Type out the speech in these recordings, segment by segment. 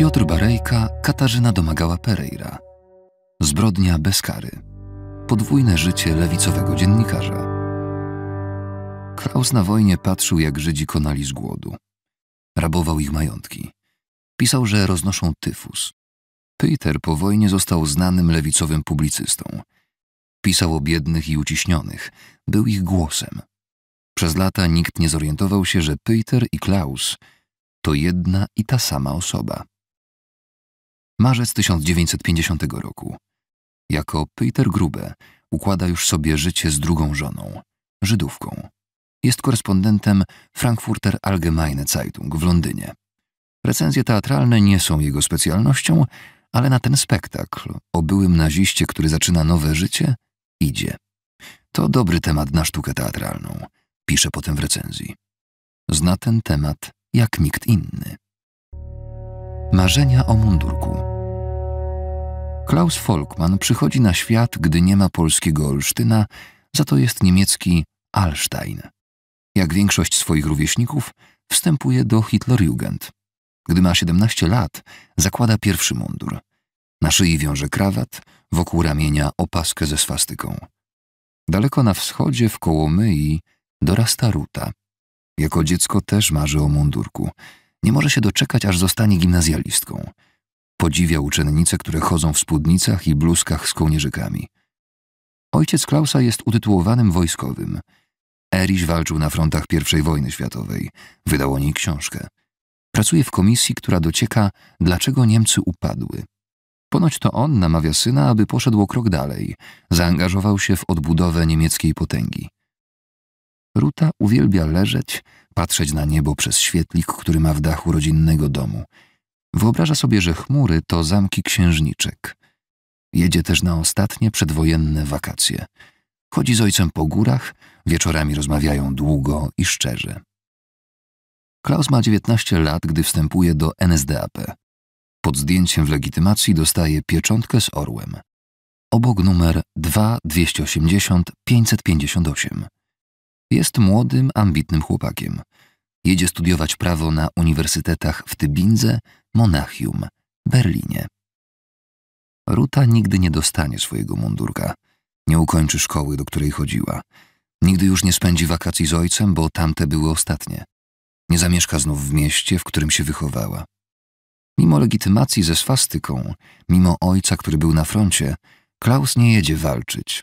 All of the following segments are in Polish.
Piotr Barejka, Katarzyna Domagała Pereira. Zbrodnia bez kary. Podwójne życie lewicowego dziennikarza. Kraus na wojnie patrzył, jak Żydzi konali z głodu. Rabował ich majątki. Pisał, że roznoszą tyfus. Peter po wojnie został znanym lewicowym publicystą. Pisał o biednych i uciśnionych. Był ich głosem. Przez lata nikt nie zorientował się, że Peter i Klaus to jedna i ta sama osoba. Marzec 1950 roku. Jako Peter Grube układa już sobie życie z drugą żoną, Żydówką. Jest korespondentem Frankfurter Allgemeine Zeitung w Londynie. Recenzje teatralne nie są jego specjalnością, ale na ten spektakl o byłym naziście, który zaczyna nowe życie, idzie. To dobry temat na sztukę teatralną, pisze potem w recenzji. Zna ten temat jak nikt inny. Marzenia o mundurku. Klaus Volkmann przychodzi na świat, gdy nie ma polskiego Olsztyna, za to jest niemiecki Alstein. Jak większość swoich rówieśników, wstępuje do Hitlerjugend. Gdy ma 17 lat, zakłada pierwszy mundur. Na szyi wiąże krawat, wokół ramienia opaskę ze swastyką. Daleko na wschodzie, w Kołomyi, dorasta Ruta. Jako dziecko też marzy o mundurku – nie może się doczekać, aż zostanie gimnazjalistką. Podziwia uczennice, które chodzą w spódnicach i bluzkach z kołnierzykami. Ojciec Klausa jest utytułowanym wojskowym. Eriś walczył na frontach I wojny światowej. Wydał o niej książkę. Pracuje w komisji, która docieka, dlaczego Niemcy upadły. Ponoć to on namawia syna, aby poszedł o krok dalej. Zaangażował się w odbudowę niemieckiej potęgi. Ruta uwielbia leżeć, patrzeć na niebo przez świetlik, który ma w dachu rodzinnego domu. Wyobraża sobie, że chmury to zamki księżniczek. Jedzie też na ostatnie przedwojenne wakacje. Chodzi z ojcem po górach, wieczorami rozmawiają długo i szczerze. Klaus ma 19 lat, gdy wstępuje do NSDAP. Pod zdjęciem w legitymacji dostaje pieczątkę z orłem. Obok numer 2280 280 558. Jest młodym, ambitnym chłopakiem. Jedzie studiować prawo na uniwersytetach w Tybindze, Monachium, Berlinie. Ruta nigdy nie dostanie swojego mundurka. Nie ukończy szkoły, do której chodziła. Nigdy już nie spędzi wakacji z ojcem, bo tamte były ostatnie. Nie zamieszka znów w mieście, w którym się wychowała. Mimo legitymacji ze swastyką, mimo ojca, który był na froncie, Klaus nie jedzie walczyć.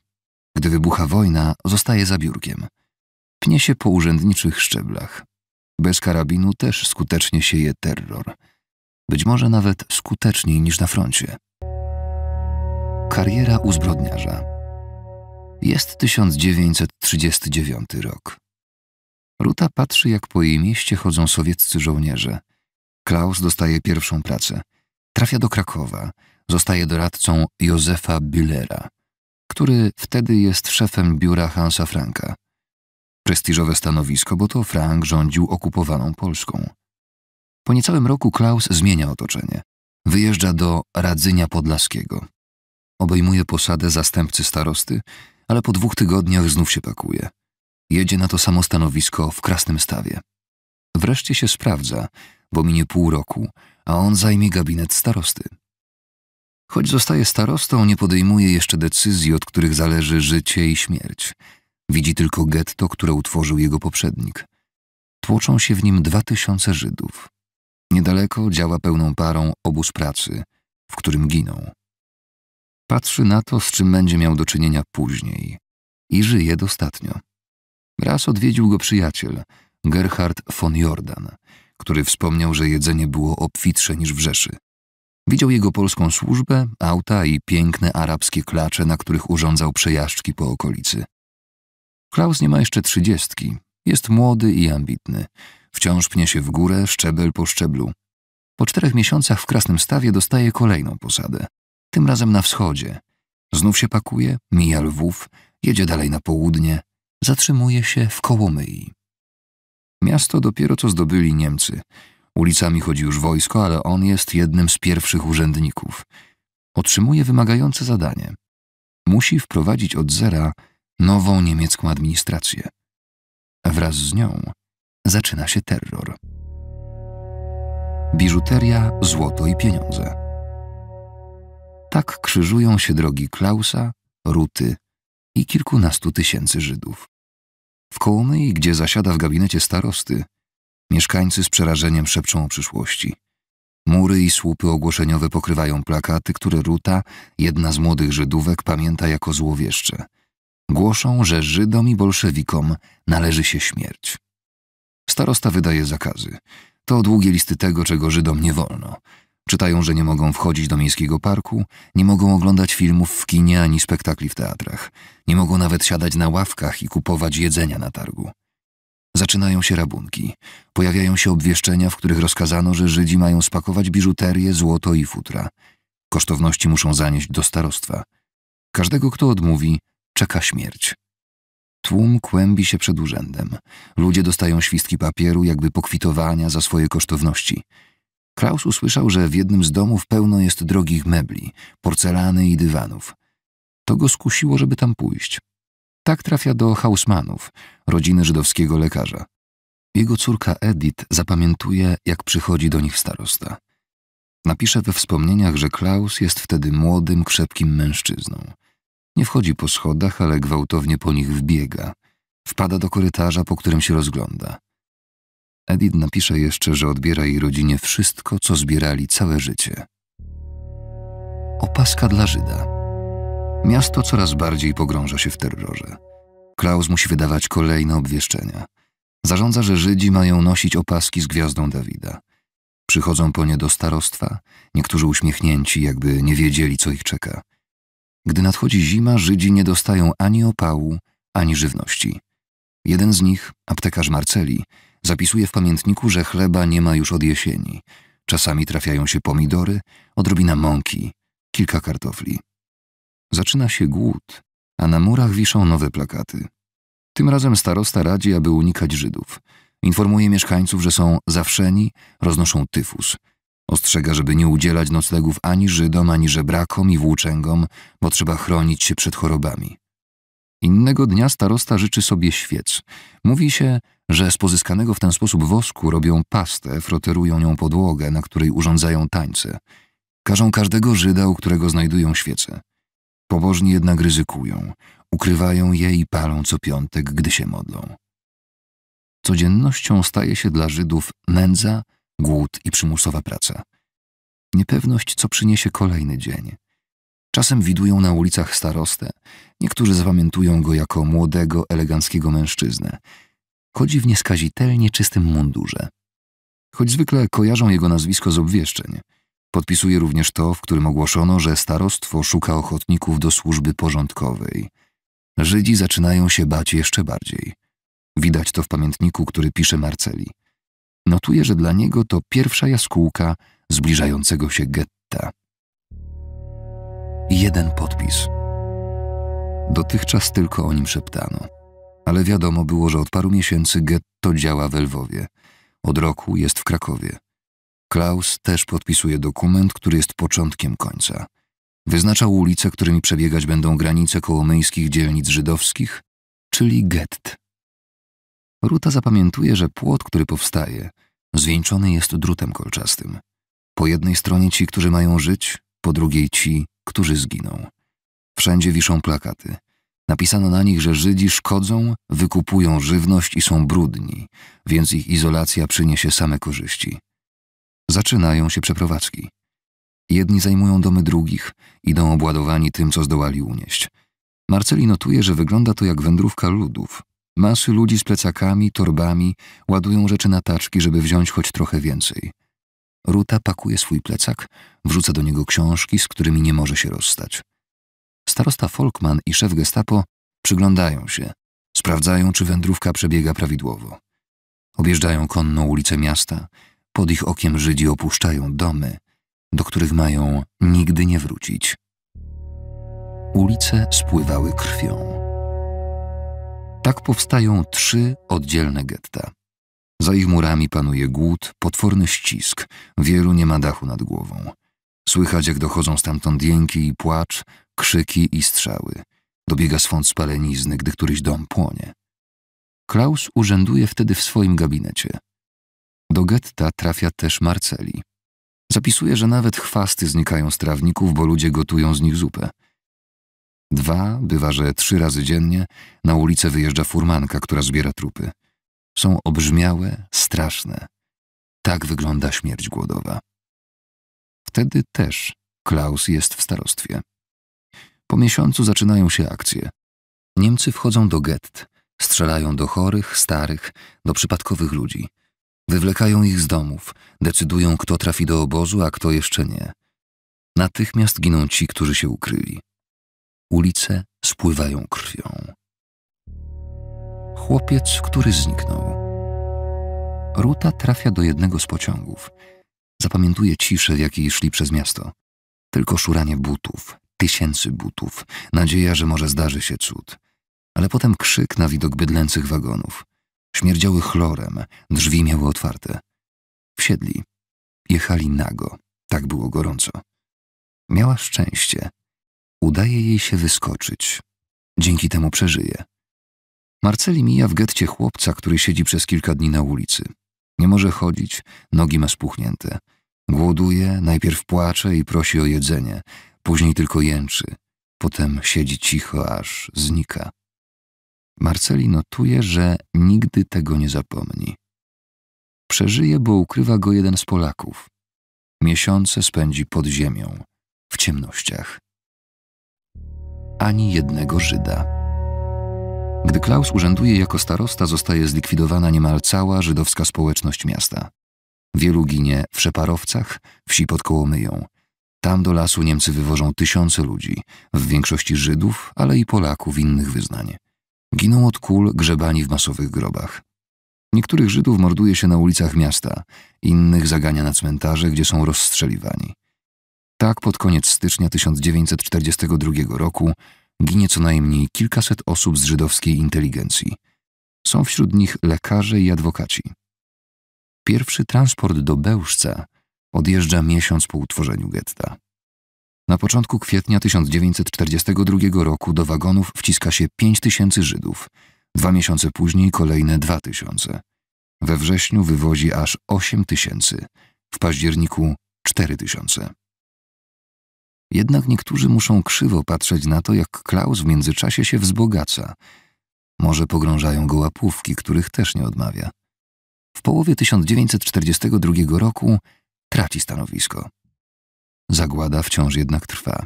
Gdy wybucha wojna, zostaje za biurkiem. Pnie się po urzędniczych szczeblach. Bez karabinu też skutecznie sieje terror. Być może nawet skuteczniej niż na froncie. Kariera u zbrodniarza. Jest 1939 rok. Ruta patrzy, jak po jej mieście chodzą sowieccy żołnierze. Klaus dostaje pierwszą pracę. Trafia do Krakowa. Zostaje doradcą Józefa Billera, który wtedy jest szefem biura Hansa Franka prestiżowe stanowisko, bo to Frank rządził okupowaną Polską. Po niecałym roku Klaus zmienia otoczenie. Wyjeżdża do Radzynia Podlaskiego. Obejmuje posadę zastępcy starosty, ale po dwóch tygodniach znów się pakuje. Jedzie na to samo stanowisko w Krasnym Stawie. Wreszcie się sprawdza, bo minie pół roku, a on zajmie gabinet starosty. Choć zostaje starostą, nie podejmuje jeszcze decyzji, od których zależy życie i śmierć – Widzi tylko getto, które utworzył jego poprzednik. Tłoczą się w nim dwa tysiące Żydów. Niedaleko działa pełną parą obóz pracy, w którym giną. Patrzy na to, z czym będzie miał do czynienia później i żyje dostatnio. Raz odwiedził go przyjaciel, Gerhard von Jordan, który wspomniał, że jedzenie było obfitsze niż w Rzeszy. Widział jego polską służbę, auta i piękne arabskie klacze, na których urządzał przejażdżki po okolicy. Klaus nie ma jeszcze trzydziestki. Jest młody i ambitny. Wciąż pnie się w górę, szczebel po szczeblu. Po czterech miesiącach w Krasnym Stawie dostaje kolejną posadę. Tym razem na wschodzie. Znów się pakuje, mija Lwów, jedzie dalej na południe. Zatrzymuje się w Kołomyi. Miasto dopiero co zdobyli Niemcy. Ulicami chodzi już wojsko, ale on jest jednym z pierwszych urzędników. Otrzymuje wymagające zadanie. Musi wprowadzić od zera nową niemiecką administrację. Wraz z nią zaczyna się terror. Biżuteria, złoto i pieniądze. Tak krzyżują się drogi Klausa, Ruty i kilkunastu tysięcy Żydów. W Kołomyi, gdzie zasiada w gabinecie starosty, mieszkańcy z przerażeniem szepczą o przyszłości. Mury i słupy ogłoszeniowe pokrywają plakaty, które Ruta, jedna z młodych Żydówek, pamięta jako złowieszcze – Głoszą, że Żydom i bolszewikom należy się śmierć. Starosta wydaje zakazy. To długie listy tego, czego Żydom nie wolno. Czytają, że nie mogą wchodzić do miejskiego parku, nie mogą oglądać filmów w kinie ani spektakli w teatrach, nie mogą nawet siadać na ławkach i kupować jedzenia na targu. Zaczynają się rabunki. Pojawiają się obwieszczenia, w których rozkazano, że Żydzi mają spakować biżuterię, złoto i futra. Kosztowności muszą zanieść do starostwa. Każdego, kto odmówi, czeka śmierć. Tłum kłębi się przed urzędem. Ludzie dostają świstki papieru, jakby pokwitowania za swoje kosztowności. Klaus usłyszał, że w jednym z domów pełno jest drogich mebli, porcelany i dywanów. To go skusiło, żeby tam pójść. Tak trafia do Hausmanów, rodziny żydowskiego lekarza. Jego córka Edith zapamiętuje, jak przychodzi do nich starosta. Napisze we wspomnieniach, że Klaus jest wtedy młodym, krzepkim mężczyzną. Nie wchodzi po schodach, ale gwałtownie po nich wbiega. Wpada do korytarza, po którym się rozgląda. Edith napisze jeszcze, że odbiera jej rodzinie wszystko, co zbierali całe życie. Opaska dla Żyda. Miasto coraz bardziej pogrąża się w terrorze. Klaus musi wydawać kolejne obwieszczenia. Zarządza, że Żydzi mają nosić opaski z gwiazdą Dawida. Przychodzą po nie do starostwa, niektórzy uśmiechnięci, jakby nie wiedzieli, co ich czeka. Gdy nadchodzi zima, Żydzi nie dostają ani opału, ani żywności. Jeden z nich, aptekarz Marceli, zapisuje w pamiętniku, że chleba nie ma już od jesieni. Czasami trafiają się pomidory, odrobina mąki, kilka kartofli. Zaczyna się głód, a na murach wiszą nowe plakaty. Tym razem starosta radzi, aby unikać Żydów. Informuje mieszkańców, że są zawszeni, roznoszą tyfus – Ostrzega, żeby nie udzielać noclegów ani Żydom, ani żebrakom i włóczęgom, bo trzeba chronić się przed chorobami. Innego dnia starosta życzy sobie świec. Mówi się, że z pozyskanego w ten sposób wosku robią pastę, froterują nią podłogę, na której urządzają tańce. Każą każdego Żyda, u którego znajdują świece. Pobożni jednak ryzykują, ukrywają je i palą co piątek, gdy się modlą. Codziennością staje się dla Żydów nędza, głód i przymusowa praca. Niepewność, co przyniesie kolejny dzień. Czasem widują na ulicach starostę, niektórzy zapamiętują go jako młodego, eleganckiego mężczyznę. Chodzi w nieskazitelnie czystym mundurze. Choć zwykle kojarzą jego nazwisko z obwieszczeń. Podpisuje również to, w którym ogłoszono, że starostwo szuka ochotników do służby porządkowej. Żydzi zaczynają się bać jeszcze bardziej. Widać to w pamiętniku, który pisze Marceli. Notuje, że dla niego to pierwsza jaskółka zbliżającego się getta. Jeden podpis. Dotychczas tylko o nim szeptano, ale wiadomo było, że od paru miesięcy getto działa w Lwowie. Od roku jest w Krakowie. Klaus też podpisuje dokument, który jest początkiem końca. Wyznaczał ulice, którymi przebiegać będą granice kołomyjskich dzielnic żydowskich, czyli gett. Ruta zapamiętuje, że płot, który powstaje – Zwieńczony jest drutem kolczastym. Po jednej stronie ci, którzy mają żyć, po drugiej ci, którzy zginą. Wszędzie wiszą plakaty. Napisano na nich, że Żydzi szkodzą, wykupują żywność i są brudni, więc ich izolacja przyniesie same korzyści. Zaczynają się przeprowadzki. Jedni zajmują domy drugich, idą obładowani tym, co zdołali unieść. Marceli notuje, że wygląda to jak wędrówka ludów, Masy ludzi z plecakami, torbami ładują rzeczy na taczki, żeby wziąć choć trochę więcej. Ruta pakuje swój plecak, wrzuca do niego książki, z którymi nie może się rozstać. Starosta Folkman i szef gestapo przyglądają się, sprawdzają, czy wędrówka przebiega prawidłowo. Objeżdżają konną ulicę miasta, pod ich okiem Żydzi opuszczają domy, do których mają nigdy nie wrócić. Ulice spływały krwią. Tak powstają trzy oddzielne getta. Za ich murami panuje głód, potworny ścisk, wielu nie ma dachu nad głową. Słychać, jak dochodzą stamtąd jęki i płacz, krzyki i strzały. Dobiega swąd spalenizny, gdy któryś dom płonie. Klaus urzęduje wtedy w swoim gabinecie. Do getta trafia też Marceli. Zapisuje, że nawet chwasty znikają z trawników, bo ludzie gotują z nich zupę. Dwa, bywa, że trzy razy dziennie na ulicę wyjeżdża furmanka, która zbiera trupy. Są obrzmiałe, straszne. Tak wygląda śmierć głodowa. Wtedy też Klaus jest w starostwie. Po miesiącu zaczynają się akcje. Niemcy wchodzą do gett, strzelają do chorych, starych, do przypadkowych ludzi. Wywlekają ich z domów, decydują, kto trafi do obozu, a kto jeszcze nie. Natychmiast giną ci, którzy się ukryli. Ulice spływają krwią. Chłopiec, który zniknął. Ruta trafia do jednego z pociągów. Zapamiętuje ciszę, w jakiej szli przez miasto. Tylko szuranie butów, tysięcy butów, nadzieja, że może zdarzy się cud. Ale potem krzyk na widok bydlęcych wagonów. Śmierdziały chlorem, drzwi miały otwarte. Wsiedli. Jechali nago. Tak było gorąco. Miała szczęście. Udaje jej się wyskoczyć. Dzięki temu przeżyje. Marceli mija w getcie chłopca, który siedzi przez kilka dni na ulicy. Nie może chodzić, nogi ma spuchnięte. Głoduje, najpierw płacze i prosi o jedzenie, później tylko jęczy. Potem siedzi cicho, aż znika. Marceli notuje, że nigdy tego nie zapomni. Przeżyje, bo ukrywa go jeden z Polaków. Miesiące spędzi pod ziemią, w ciemnościach ani jednego Żyda. Gdy Klaus urzęduje jako starosta, zostaje zlikwidowana niemal cała żydowska społeczność miasta. Wielu ginie w Szeparowcach, wsi pod Kołomyją. Tam do lasu Niemcy wywożą tysiące ludzi, w większości Żydów, ale i Polaków innych wyznań. Giną od kul grzebani w masowych grobach. Niektórych Żydów morduje się na ulicach miasta, innych zagania na cmentarze, gdzie są rozstrzeliwani. Tak pod koniec stycznia 1942 roku ginie co najmniej kilkaset osób z żydowskiej inteligencji. Są wśród nich lekarze i adwokaci. Pierwszy transport do Bełżca odjeżdża miesiąc po utworzeniu getta. Na początku kwietnia 1942 roku do wagonów wciska się 5 tysięcy Żydów, dwa miesiące później kolejne 2 tysiące. We wrześniu wywozi aż 8 tysięcy, w październiku 4 tysiące. Jednak niektórzy muszą krzywo patrzeć na to, jak Klaus w międzyczasie się wzbogaca. Może pogrążają go łapówki, których też nie odmawia. W połowie 1942 roku traci stanowisko. Zagłada wciąż jednak trwa.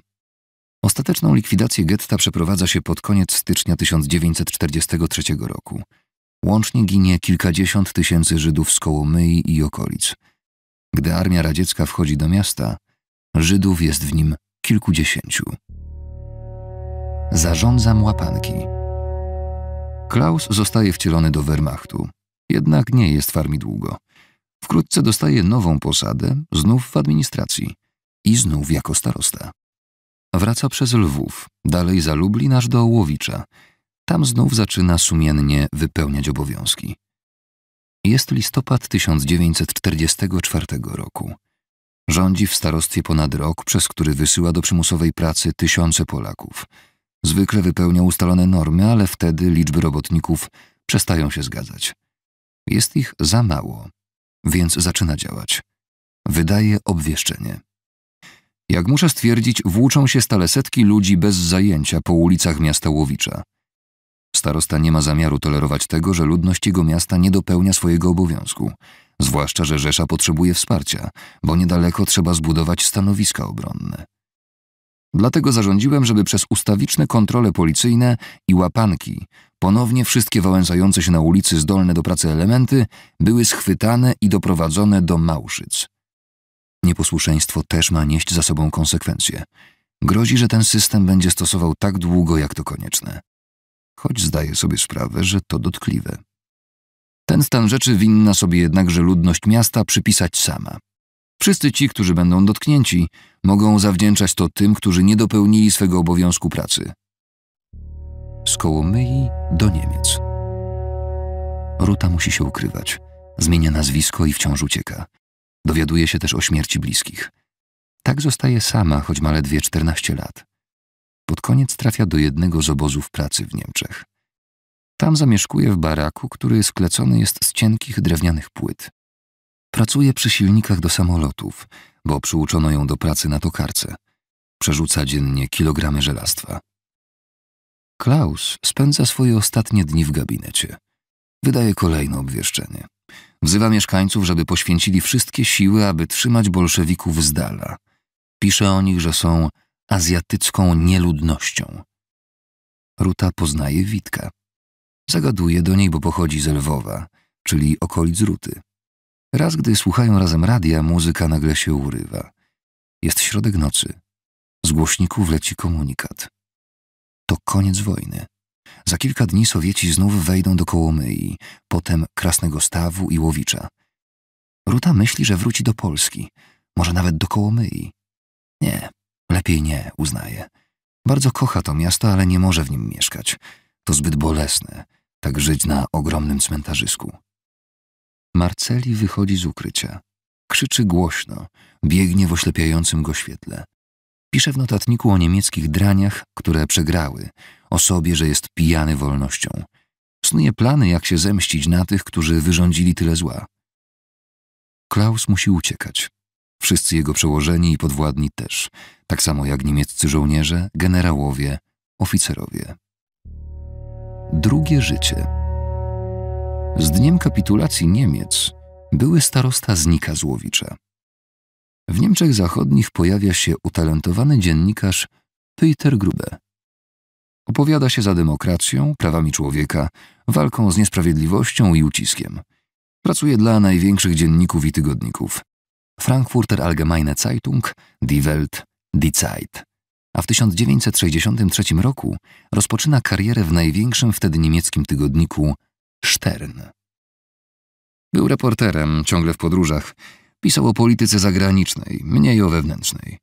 Ostateczną likwidację getta przeprowadza się pod koniec stycznia 1943 roku. Łącznie ginie kilkadziesiąt tysięcy Żydów z Kołomyi i okolic. Gdy armia radziecka wchodzi do miasta, Żydów jest w nim kilkudziesięciu. Zarządzam łapanki. Klaus zostaje wcielony do Wehrmachtu, jednak nie jest w armii długo. Wkrótce dostaje nową posadę, znów w administracji i znów jako starosta. Wraca przez Lwów, dalej za Lublin aż do Ołowicza. Tam znów zaczyna sumiennie wypełniać obowiązki. Jest listopad 1944 roku. Rządzi w starostwie ponad rok, przez który wysyła do przymusowej pracy tysiące Polaków. Zwykle wypełnia ustalone normy, ale wtedy liczby robotników przestają się zgadzać. Jest ich za mało, więc zaczyna działać. Wydaje obwieszczenie. Jak muszę stwierdzić, włóczą się stale setki ludzi bez zajęcia po ulicach miasta Łowicza. Starosta nie ma zamiaru tolerować tego, że ludność jego miasta nie dopełnia swojego obowiązku. Zwłaszcza, że Rzesza potrzebuje wsparcia, bo niedaleko trzeba zbudować stanowiska obronne. Dlatego zarządziłem, żeby przez ustawiczne kontrole policyjne i łapanki ponownie wszystkie wałęsające się na ulicy zdolne do pracy elementy były schwytane i doprowadzone do Małszyc. Nieposłuszeństwo też ma nieść za sobą konsekwencje. Grozi, że ten system będzie stosował tak długo, jak to konieczne. Choć zdaję sobie sprawę, że to dotkliwe. Ten stan rzeczy winna sobie jednakże ludność miasta przypisać sama. Wszyscy ci, którzy będą dotknięci, mogą zawdzięczać to tym, którzy nie dopełnili swego obowiązku pracy. Z Kołomyi do Niemiec. Ruta musi się ukrywać. Zmienia nazwisko i wciąż ucieka. Dowiaduje się też o śmierci bliskich. Tak zostaje sama, choć ma ledwie 14 lat. Pod koniec trafia do jednego z obozów pracy w Niemczech. Tam zamieszkuje w baraku, który sklecony jest z cienkich drewnianych płyt. Pracuje przy silnikach do samolotów, bo przyuczono ją do pracy na tokarce. Przerzuca dziennie kilogramy żelastwa. Klaus spędza swoje ostatnie dni w gabinecie. Wydaje kolejne obwieszczenie. Wzywa mieszkańców, żeby poświęcili wszystkie siły, aby trzymać bolszewików z dala. Pisze o nich, że są azjatycką nieludnością. Ruta poznaje Witka. Zagaduje do niej, bo pochodzi z Lwowa, czyli okolic Ruty. Raz, gdy słuchają razem radia, muzyka nagle się urywa. Jest środek nocy. Z głośników leci komunikat. To koniec wojny. Za kilka dni Sowieci znów wejdą do Kołomyi, potem Krasnego Stawu i Łowicza. Ruta myśli, że wróci do Polski, może nawet do Kołomyi. Nie, lepiej nie, uznaje. Bardzo kocha to miasto, ale nie może w nim mieszkać. To zbyt bolesne tak żyć na ogromnym cmentarzysku. Marceli wychodzi z ukrycia. Krzyczy głośno, biegnie w oślepiającym go świetle. Pisze w notatniku o niemieckich draniach, które przegrały, o sobie, że jest pijany wolnością. Snuje plany, jak się zemścić na tych, którzy wyrządzili tyle zła. Klaus musi uciekać. Wszyscy jego przełożeni i podwładni też, tak samo jak niemieccy żołnierze, generałowie, oficerowie drugie życie. Z dniem kapitulacji Niemiec były starosta znika Złowicza. W Niemczech Zachodnich pojawia się utalentowany dziennikarz Peter Grube. Opowiada się za demokracją, prawami człowieka, walką z niesprawiedliwością i uciskiem. Pracuje dla największych dzienników i tygodników. Frankfurter Allgemeine Zeitung, Die Welt, Die Zeit a w 1963 roku rozpoczyna karierę w największym wtedy niemieckim tygodniku Stern. Był reporterem, ciągle w podróżach. Pisał o polityce zagranicznej, mniej o wewnętrznej.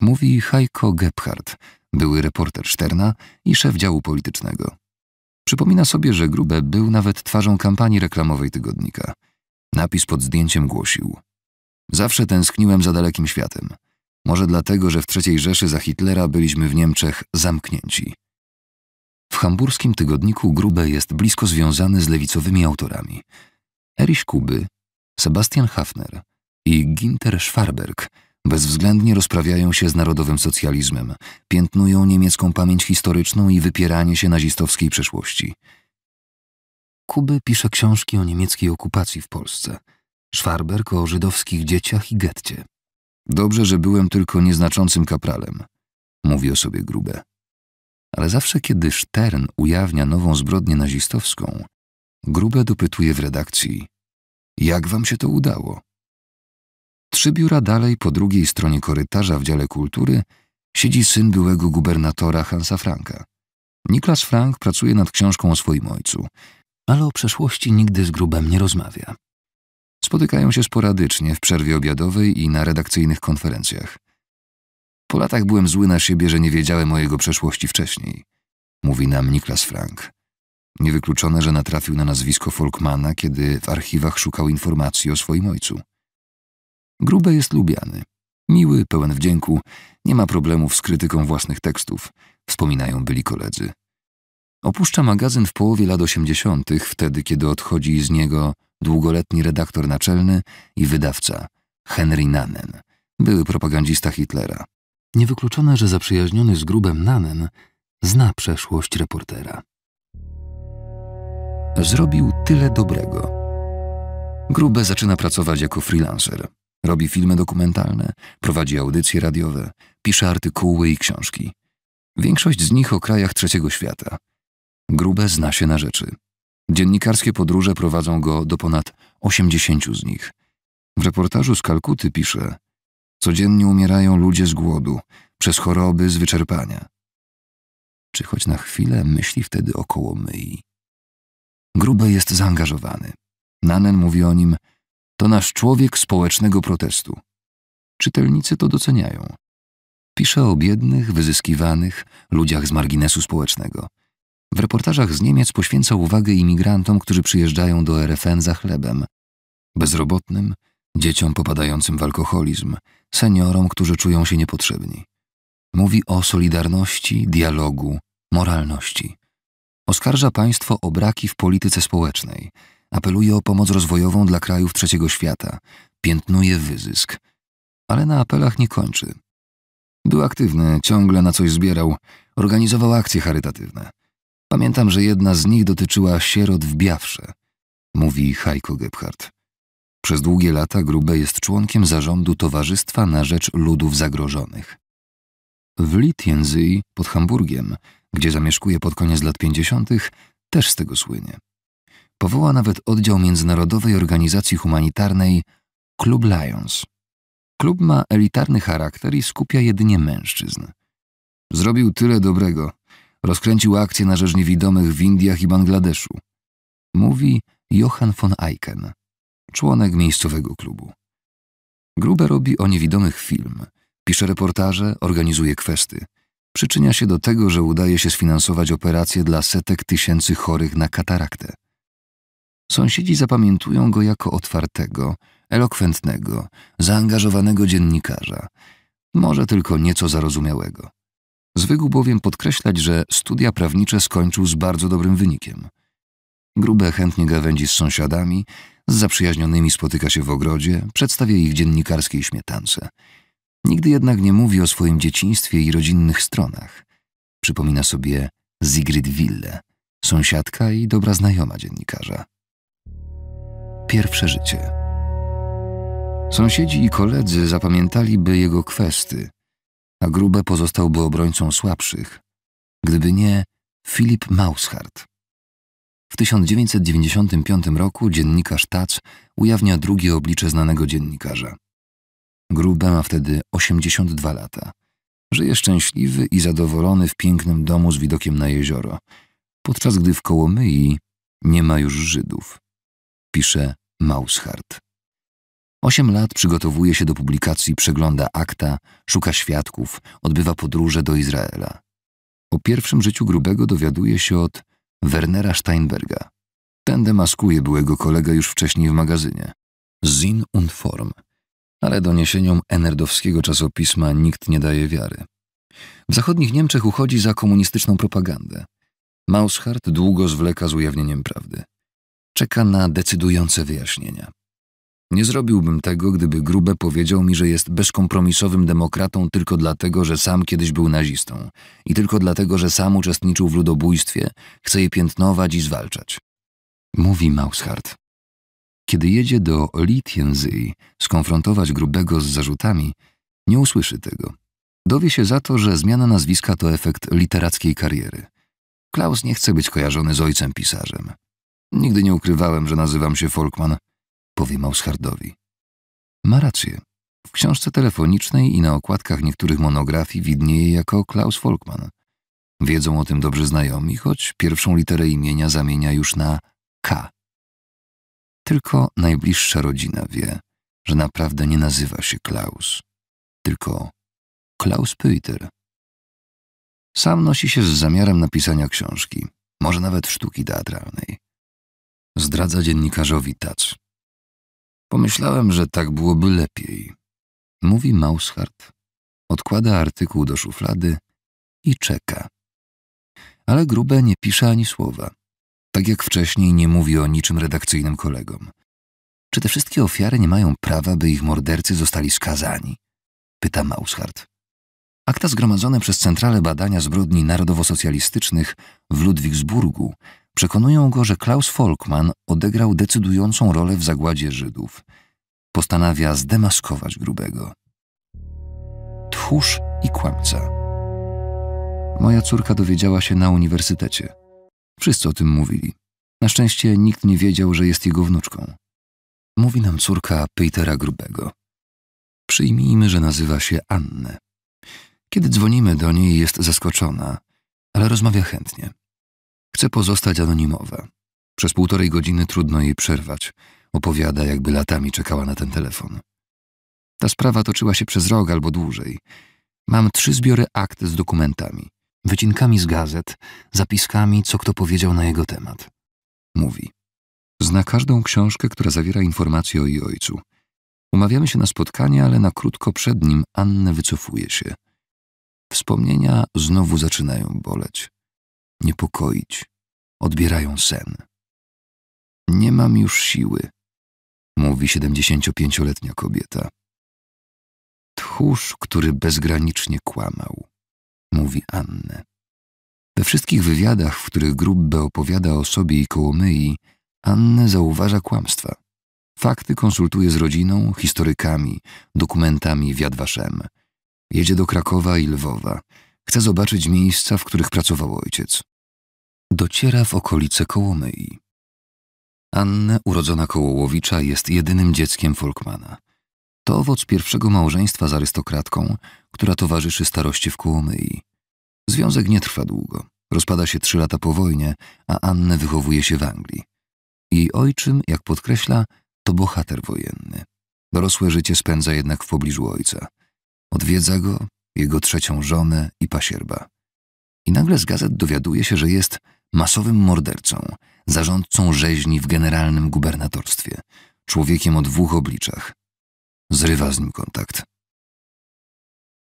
Mówi Heiko Gebhardt, były reporter Sterna i szef działu politycznego. Przypomina sobie, że Grube był nawet twarzą kampanii reklamowej tygodnika. Napis pod zdjęciem głosił: Zawsze tęskniłem za dalekim światem. Może dlatego, że w III Rzeszy za Hitlera byliśmy w Niemczech zamknięci. W hamburskim tygodniku Grube jest blisko związany z lewicowymi autorami. Erich Kuby, Sebastian Hafner i Ginter Schwarberg bezwzględnie rozprawiają się z narodowym socjalizmem, piętnują niemiecką pamięć historyczną i wypieranie się nazistowskiej przeszłości. Kuby pisze książki o niemieckiej okupacji w Polsce, Schwarberg o żydowskich dzieciach i getcie. Dobrze, że byłem tylko nieznaczącym kapralem, mówi o sobie grube. Ale zawsze, kiedy Stern ujawnia nową zbrodnię nazistowską, grube dopytuje w redakcji: Jak wam się to udało? Trzy biura dalej, po drugiej stronie korytarza w dziale kultury, siedzi syn byłego gubernatora Hansa Franka. Niklas Frank pracuje nad książką o swoim ojcu, ale o przeszłości nigdy z grubem nie rozmawia. Spotykają się sporadycznie w przerwie obiadowej i na redakcyjnych konferencjach. Po latach byłem zły na siebie, że nie wiedziałem o jego przeszłości wcześniej. Mówi nam Niklas Frank. Niewykluczone, że natrafił na nazwisko Folkmana, kiedy w archiwach szukał informacji o swoim ojcu. Grube jest lubiany. Miły, pełen wdzięku, nie ma problemów z krytyką własnych tekstów, wspominają byli koledzy. Opuszcza magazyn w połowie lat osiemdziesiątych, wtedy kiedy odchodzi z niego długoletni redaktor naczelny i wydawca Henry Nanen, były propagandista Hitlera. Niewykluczone, że zaprzyjaźniony z grubem Nanen zna przeszłość reportera. Zrobił tyle dobrego. Grube zaczyna pracować jako freelancer. Robi filmy dokumentalne, prowadzi audycje radiowe, pisze artykuły i książki. Większość z nich o krajach trzeciego świata. Grube zna się na rzeczy. Dziennikarskie podróże prowadzą go do ponad 80 z nich. W reportażu z Kalkuty pisze: Codziennie umierają ludzie z głodu, przez choroby, z wyczerpania. Czy choć na chwilę myśli wtedy około myi? Grube jest zaangażowany. Nanen mówi o nim: To nasz człowiek społecznego protestu. Czytelnicy to doceniają. Pisze o biednych, wyzyskiwanych, ludziach z marginesu społecznego w reportażach z Niemiec poświęca uwagę imigrantom, którzy przyjeżdżają do RFN za chlebem, bezrobotnym, dzieciom popadającym w alkoholizm, seniorom, którzy czują się niepotrzebni. Mówi o solidarności, dialogu, moralności. Oskarża państwo o braki w polityce społecznej, apeluje o pomoc rozwojową dla krajów trzeciego świata, piętnuje wyzysk. Ale na apelach nie kończy. Był aktywny, ciągle na coś zbierał, organizował akcje charytatywne. Pamiętam, że jedna z nich dotyczyła sierot w Biawrze, mówi Heiko Gebhardt. Przez długie lata Grube jest członkiem zarządu Towarzystwa na Rzecz Ludów Zagrożonych. W Litjensy pod Hamburgiem, gdzie zamieszkuje pod koniec lat 50., też z tego słynie. Powoła nawet oddział międzynarodowej organizacji humanitarnej Club Lions. Klub ma elitarny charakter i skupia jedynie mężczyzn. Zrobił tyle dobrego, Rozkręcił akcję na rzecz niewidomych w Indiach i Bangladeszu. Mówi Johan von Eiken, członek miejscowego klubu. Grube robi o niewidomych film, pisze reportaże, organizuje kwesty. Przyczynia się do tego, że udaje się sfinansować operacje dla setek tysięcy chorych na kataraktę. Sąsiedzi zapamiętują go jako otwartego, elokwentnego, zaangażowanego dziennikarza, może tylko nieco zarozumiałego. Zwykł bowiem podkreślać, że studia prawnicze skończył z bardzo dobrym wynikiem. Grube chętnie gawędzi z sąsiadami, z zaprzyjaźnionymi spotyka się w ogrodzie, przedstawia ich dziennikarskiej śmietance. Nigdy jednak nie mówi o swoim dzieciństwie i rodzinnych stronach. Przypomina sobie Zigrid Wille, sąsiadka i dobra znajoma dziennikarza. Pierwsze życie. Sąsiedzi i koledzy zapamiętali by jego kwesty, a Grube pozostałby obrońcą słabszych, gdyby nie Filip Maushart. W 1995 roku dziennikarz Tac ujawnia drugie oblicze znanego dziennikarza. Grube ma wtedy 82 lata. Żyje szczęśliwy i zadowolony w pięknym domu z widokiem na jezioro, podczas gdy w Kołomyi nie ma już Żydów. Pisze Maushart. Osiem lat przygotowuje się do publikacji, przegląda akta, szuka świadków, odbywa podróże do Izraela. O pierwszym życiu Grubego dowiaduje się od Wernera Steinberga. Ten demaskuje byłego kolegę już wcześniej w magazynie. Zin und Form. Ale doniesieniom enerdowskiego czasopisma nikt nie daje wiary. W zachodnich Niemczech uchodzi za komunistyczną propagandę. Maushart długo zwleka z ujawnieniem prawdy. Czeka na decydujące wyjaśnienia. Nie zrobiłbym tego, gdyby Grube powiedział mi, że jest bezkompromisowym demokratą tylko dlatego, że sam kiedyś był nazistą i tylko dlatego, że sam uczestniczył w ludobójstwie, chce je piętnować i zwalczać. Mówi Maushart. Kiedy jedzie do Litjenzyi skonfrontować Grubego z zarzutami, nie usłyszy tego. Dowie się za to, że zmiana nazwiska to efekt literackiej kariery. Klaus nie chce być kojarzony z ojcem pisarzem. Nigdy nie ukrywałem, że nazywam się Folkman – powie Maushardowi. Ma rację. W książce telefonicznej i na okładkach niektórych monografii widnieje jako Klaus Volkmann. Wiedzą o tym dobrze znajomi, choć pierwszą literę imienia zamienia już na K. Tylko najbliższa rodzina wie, że naprawdę nie nazywa się Klaus, tylko Klaus Pyter. Sam nosi się z zamiarem napisania książki, może nawet sztuki teatralnej. Zdradza dziennikarzowi Tac. Pomyślałem, że tak byłoby lepiej. Mówi Maushart. Odkłada artykuł do szuflady i czeka. Ale Grube nie pisze ani słowa. Tak jak wcześniej nie mówi o niczym redakcyjnym kolegom. Czy te wszystkie ofiary nie mają prawa, by ich mordercy zostali skazani? Pyta Maushart. Akta zgromadzone przez Centralę Badania Zbrodni Narodowo-Socjalistycznych w Ludwigsburgu Przekonują go, że Klaus Volkmann odegrał decydującą rolę w zagładzie Żydów. Postanawia zdemaskować grubego. Tchórz i kłamca. Moja córka dowiedziała się na uniwersytecie. Wszyscy o tym mówili. Na szczęście nikt nie wiedział, że jest jego wnuczką. Mówi nam córka Petera Grubego. Przyjmijmy, że nazywa się Annę. Kiedy dzwonimy do niej, jest zaskoczona, ale rozmawia chętnie. Chce pozostać anonimowa. Przez półtorej godziny trudno jej przerwać. Opowiada, jakby latami czekała na ten telefon. Ta sprawa toczyła się przez rok albo dłużej. Mam trzy zbiory akt z dokumentami, wycinkami z gazet, zapiskami, co kto powiedział na jego temat. Mówi. Zna każdą książkę, która zawiera informacje o jej ojcu. Umawiamy się na spotkanie, ale na krótko przed nim Annę wycofuje się. Wspomnienia znowu zaczynają boleć niepokoić, odbierają sen. Nie mam już siły, mówi 75-letnia kobieta. Tchórz, który bezgranicznie kłamał, mówi Anne. We wszystkich wywiadach, w których Grubbe opowiada o sobie i Kołomyi, Anne zauważa kłamstwa. Fakty konsultuje z rodziną, historykami, dokumentami wiadwaszem. Jedzie do Krakowa i Lwowa, Chce zobaczyć miejsca, w których pracował ojciec. Dociera w okolice Kołomyi. Anna, urodzona Kołołowicza, jest jedynym dzieckiem Folkmana. To owoc pierwszego małżeństwa z arystokratką, która towarzyszy starości w Kołomyi. Związek nie trwa długo. Rozpada się trzy lata po wojnie, a Annę wychowuje się w Anglii. Jej ojczym, jak podkreśla, to bohater wojenny. Dorosłe życie spędza jednak w pobliżu ojca. Odwiedza go, jego trzecią żonę i pasierba. I nagle z gazet dowiaduje się, że jest masowym mordercą, zarządcą rzeźni w generalnym gubernatorstwie, człowiekiem o dwóch obliczach. Zrywa z nim kontakt.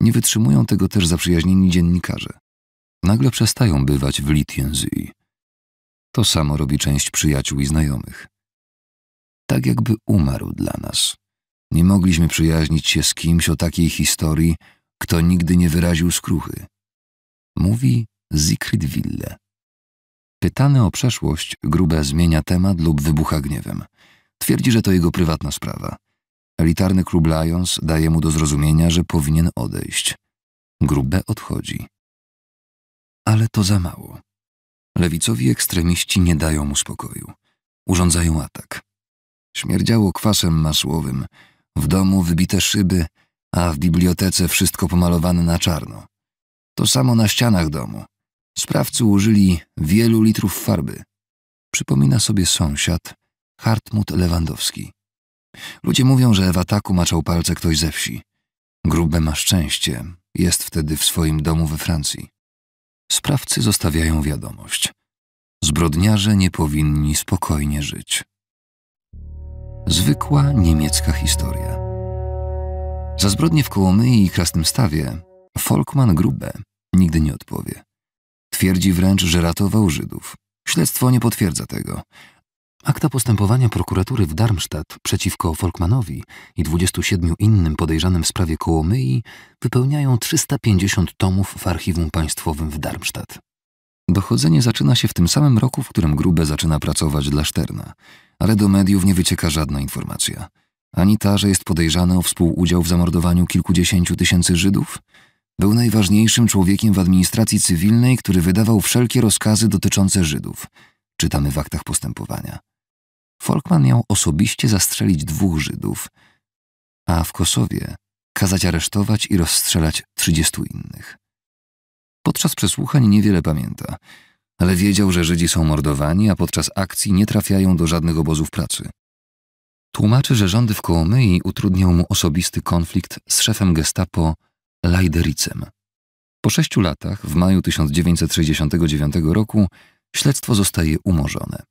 Nie wytrzymują tego też zaprzyjaźnieni dziennikarze. Nagle przestają bywać w Litienzy. To samo robi część przyjaciół i znajomych. Tak jakby umarł dla nas. Nie mogliśmy przyjaźnić się z kimś o takiej historii, kto nigdy nie wyraził skruchy. Mówi Siegfried Wille. Pytany o przeszłość, Grube zmienia temat lub wybucha gniewem. Twierdzi, że to jego prywatna sprawa. Elitarny klub Lions daje mu do zrozumienia, że powinien odejść. Grube odchodzi. Ale to za mało. Lewicowi ekstremiści nie dają mu spokoju. Urządzają atak. Śmierdziało kwasem masłowym. W domu wybite szyby – a w bibliotece wszystko pomalowane na czarno. To samo na ścianach domu. Sprawcy użyli wielu litrów farby. Przypomina sobie sąsiad Hartmut Lewandowski. Ludzie mówią, że w ataku maczał palce ktoś ze wsi. Grube ma szczęście, jest wtedy w swoim domu we Francji. Sprawcy zostawiają wiadomość. Zbrodniarze nie powinni spokojnie żyć. Zwykła niemiecka historia. Za zbrodnie w Kołomyi i Krasnym Stawie Folkman Grube nigdy nie odpowie. Twierdzi wręcz, że ratował Żydów. Śledztwo nie potwierdza tego. Akta postępowania prokuratury w Darmstadt przeciwko Folkmanowi i 27 innym podejrzanym w sprawie Kołomyi wypełniają 350 tomów w archiwum państwowym w Darmstadt. Dochodzenie zaczyna się w tym samym roku, w którym Grube zaczyna pracować dla Szterna, ale do mediów nie wycieka żadna informacja ani ta, że jest podejrzany o współudział w zamordowaniu kilkudziesięciu tysięcy Żydów, był najważniejszym człowiekiem w administracji cywilnej, który wydawał wszelkie rozkazy dotyczące Żydów. Czytamy w aktach postępowania. Folkman miał osobiście zastrzelić dwóch Żydów, a w Kosowie kazać aresztować i rozstrzelać trzydziestu innych. Podczas przesłuchań niewiele pamięta, ale wiedział, że Żydzi są mordowani, a podczas akcji nie trafiają do żadnych obozów pracy. Tłumaczy, że rządy w Kołomyi utrudniał mu osobisty konflikt z szefem gestapo Lajdericem. Po sześciu latach, w maju 1969 roku, śledztwo zostaje umorzone.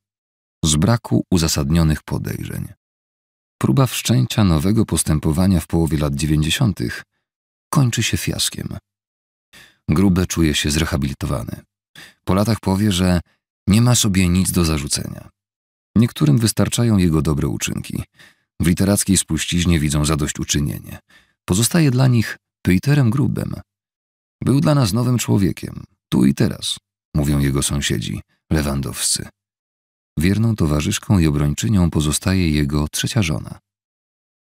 Z braku uzasadnionych podejrzeń. Próba wszczęcia nowego postępowania w połowie lat 90. kończy się fiaskiem. Grube czuje się zrehabilitowany. Po latach powie, że nie ma sobie nic do zarzucenia. Niektórym wystarczają jego dobre uczynki. W literackiej spuściźnie widzą zadośćuczynienie. Pozostaje dla nich Peterem Grubem. Był dla nas nowym człowiekiem, tu i teraz, mówią jego sąsiedzi, lewandowscy. Wierną towarzyszką i obrończynią pozostaje jego trzecia żona.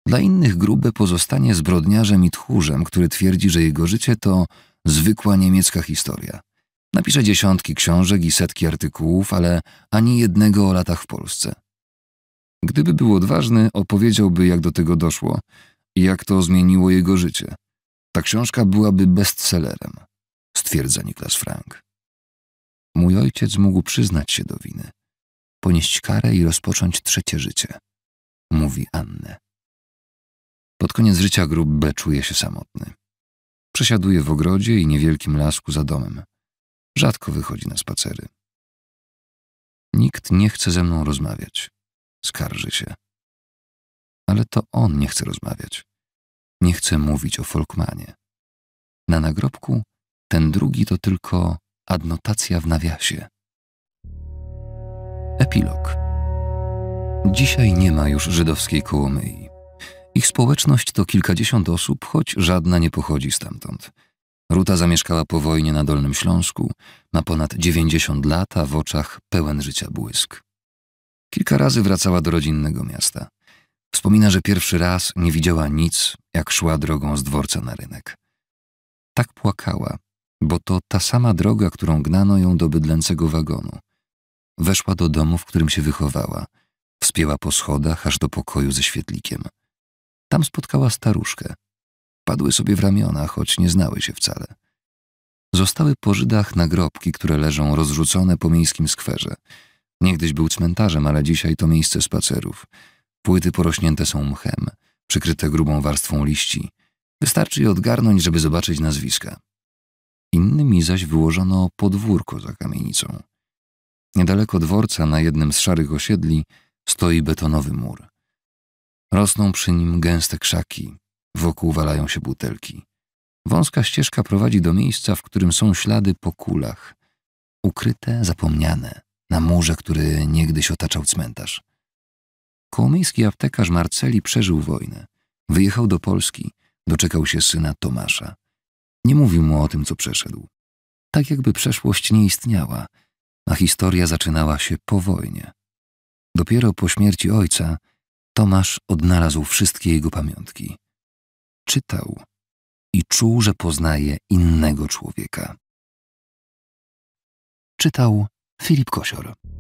Dla innych Grube pozostanie zbrodniarzem i tchórzem, który twierdzi, że jego życie to zwykła niemiecka historia. Napisze dziesiątki książek i setki artykułów, ale ani jednego o latach w Polsce. Gdyby był odważny, opowiedziałby, jak do tego doszło i jak to zmieniło jego życie. Ta książka byłaby bestsellerem, stwierdza Niklas Frank. Mój ojciec mógł przyznać się do winy, ponieść karę i rozpocząć trzecie życie, mówi Anne. Pod koniec życia Grubbe czuje się samotny. Przesiaduje w ogrodzie i niewielkim lasku za domem. Rzadko wychodzi na spacery. Nikt nie chce ze mną rozmawiać. Skarży się. Ale to on nie chce rozmawiać. Nie chce mówić o Folkmanie. Na nagrobku ten drugi to tylko adnotacja w nawiasie. Epilog. Dzisiaj nie ma już żydowskiej kołomyi. Ich społeczność to kilkadziesiąt osób, choć żadna nie pochodzi stamtąd. Ruta zamieszkała po wojnie na Dolnym Śląsku, ma ponad 90 lat, a w oczach pełen życia błysk. Kilka razy wracała do rodzinnego miasta. Wspomina, że pierwszy raz nie widziała nic, jak szła drogą z dworca na rynek. Tak płakała, bo to ta sama droga, którą gnano ją do bydlęcego wagonu. Weszła do domu, w którym się wychowała. Wspięła po schodach aż do pokoju ze świetlikiem. Tam spotkała staruszkę, Padły sobie w ramiona, choć nie znały się wcale. Zostały po Żydach nagrobki, które leżą rozrzucone po miejskim skwerze. Niegdyś był cmentarzem, ale dzisiaj to miejsce spacerów. Płyty porośnięte są mchem, przykryte grubą warstwą liści. Wystarczy je odgarnąć, żeby zobaczyć nazwiska. Innymi zaś wyłożono podwórko za kamienicą. Niedaleko dworca, na jednym z szarych osiedli, stoi betonowy mur. Rosną przy nim gęste krzaki, Wokół walają się butelki. Wąska ścieżka prowadzi do miejsca, w którym są ślady po kulach. Ukryte, zapomniane, na murze, który niegdyś otaczał cmentarz. Kołomiejski aptekarz Marceli przeżył wojnę. Wyjechał do Polski, doczekał się syna Tomasza. Nie mówił mu o tym, co przeszedł. Tak jakby przeszłość nie istniała, a historia zaczynała się po wojnie. Dopiero po śmierci ojca Tomasz odnalazł wszystkie jego pamiątki – czytał i czuł, że poznaje innego człowieka. Czytał Filip Kosior.